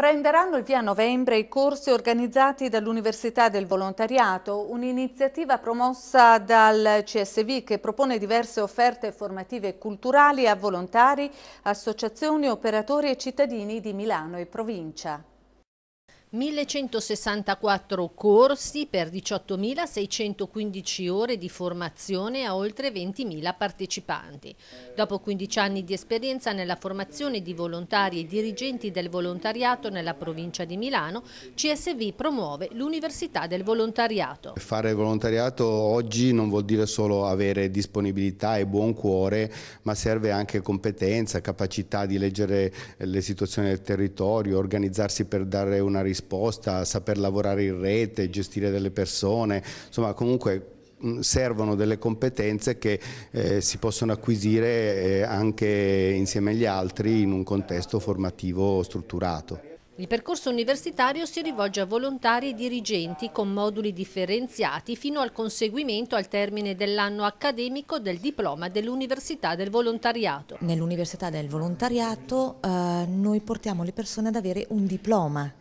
Prenderanno il via a novembre i corsi organizzati dall'Università del Volontariato, un'iniziativa promossa dal CSV che propone diverse offerte formative e culturali a volontari, associazioni, operatori e cittadini di Milano e provincia. 1164 corsi per 18.615 ore di formazione a oltre 20.000 partecipanti. Dopo 15 anni di esperienza nella formazione di volontari e dirigenti del volontariato nella provincia di Milano, CSV promuove l'Università del Volontariato. Fare volontariato oggi non vuol dire solo avere disponibilità e buon cuore, ma serve anche competenza, capacità di leggere le situazioni del territorio, organizzarsi per dare una risposta risposta, saper lavorare in rete, gestire delle persone, insomma comunque mm, servono delle competenze che eh, si possono acquisire eh, anche insieme agli altri in un contesto formativo strutturato. Il percorso universitario si rivolge a volontari e dirigenti con moduli differenziati fino al conseguimento al termine dell'anno accademico del diploma dell'Università del Volontariato. Nell'Università del Volontariato eh, noi portiamo le persone ad avere un diploma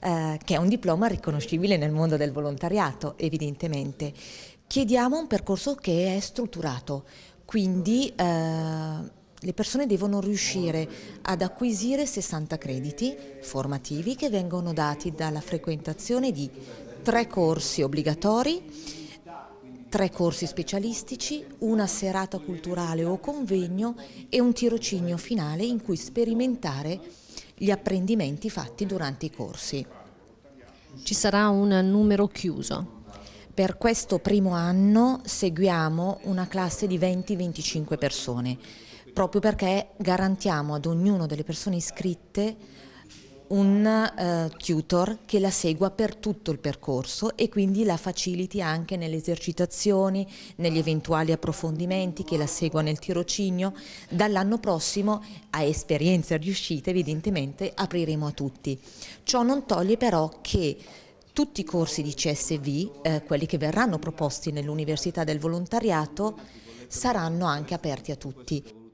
eh, che è un diploma riconoscibile nel mondo del volontariato, evidentemente. Chiediamo un percorso che è strutturato, quindi eh, le persone devono riuscire ad acquisire 60 crediti formativi che vengono dati dalla frequentazione di tre corsi obbligatori tre corsi specialistici, una serata culturale o convegno e un tirocinio finale in cui sperimentare gli apprendimenti fatti durante i corsi. Ci sarà un numero chiuso? Per questo primo anno seguiamo una classe di 20-25 persone, proprio perché garantiamo ad ognuno delle persone iscritte un uh, tutor che la segua per tutto il percorso e quindi la faciliti anche nelle esercitazioni, negli eventuali approfondimenti, che la segua nel tirocinio. Dall'anno prossimo, a esperienze riuscite evidentemente, apriremo a tutti. Ciò non toglie però che tutti i corsi di CSV, eh, quelli che verranno proposti nell'Università del Volontariato, saranno anche aperti a tutti.